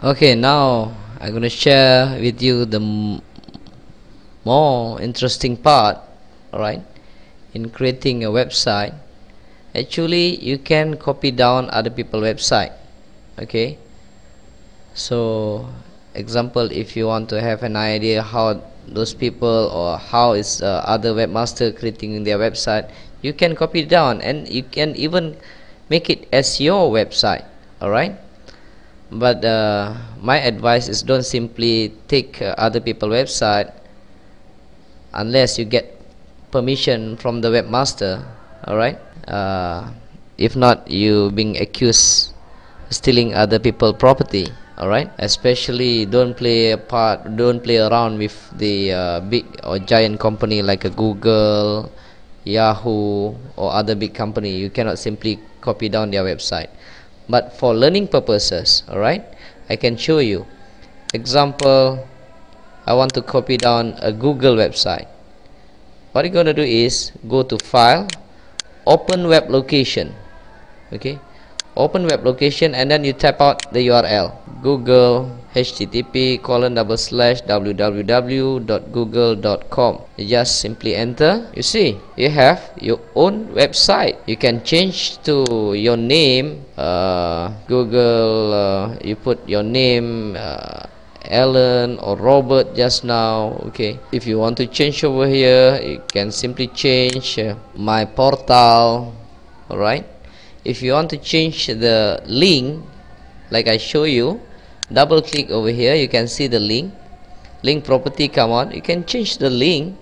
okay now I'm gonna share with you the more interesting part alright in creating a website actually you can copy down other people website okay so example if you want to have an idea how those people or how is uh, other webmaster creating their website you can copy down and you can even make it as your website alright but uh, my advice is don't simply take uh, other people website unless you get permission from the webmaster all right uh, if not you being accused stealing other people property all right especially don't play a part don't play around with the uh, big or giant company like a google yahoo or other big company you cannot simply copy down their website but for learning purposes alright I can show you example I want to copy down a Google website what you're gonna do is go to file open web location okay open web location and then you tap out the URL google http colon double slash www dot google www.google.com you just simply enter you see you have your own website you can change to your name uh, google uh, you put your name uh, Alan or Robert just now okay if you want to change over here you can simply change uh, my portal all right if you want to change the link like I show you double click over here you can see the link link property come on you can change the link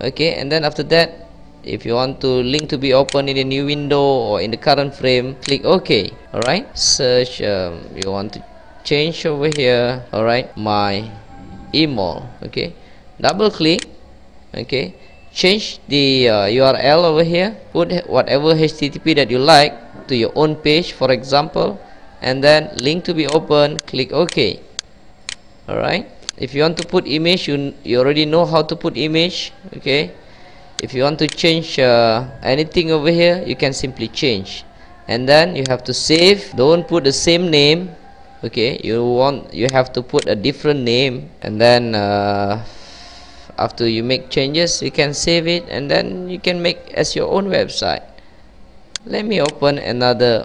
okay and then after that if you want to link to be open in a new window or in the current frame click ok alright search um, you want to change over here alright my email okay double click okay change the uh, URL over here put whatever HTTP that you like to your own page for example and then link to be open click OK alright if you want to put image you, you already know how to put image okay if you want to change uh, anything over here you can simply change and then you have to save don't put the same name okay you want you have to put a different name and then uh, after you make changes you can save it and then you can make as your own website let me open another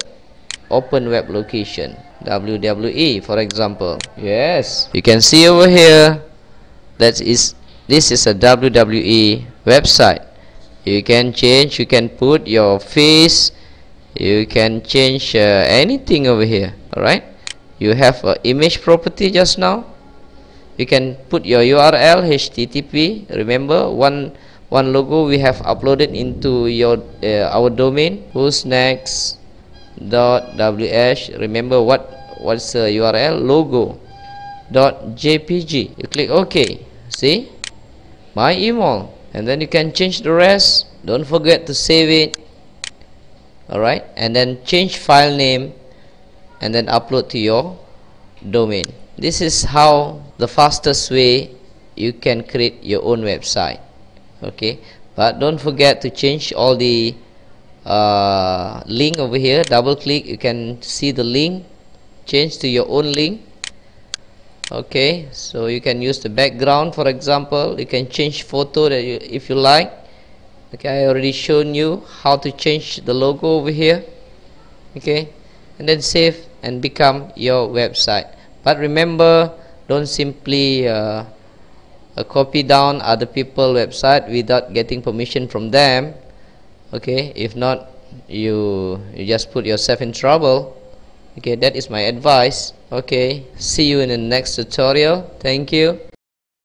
open web location WWE for example yes you can see over here that is this is a WWE website you can change you can put your face you can change uh, anything over here alright you have a image property just now you can put your URL HTTP remember one one logo we have uploaded into your uh, our domain who's next dot wh remember what what's the URL logo dot jpg you click OK see my email and then you can change the rest don't forget to save it alright and then change file name and then upload to your domain this is how the fastest way you can create your own website. Okay, but don't forget to change all the uh, link over here. Double click, you can see the link. Change to your own link. Okay, so you can use the background, for example. You can change photo that you, if you like. Okay, I already shown you how to change the logo over here. Okay, and then save and become your website but remember don't simply uh, uh, copy down other people website without getting permission from them okay if not you, you just put yourself in trouble okay that is my advice okay see you in the next tutorial thank you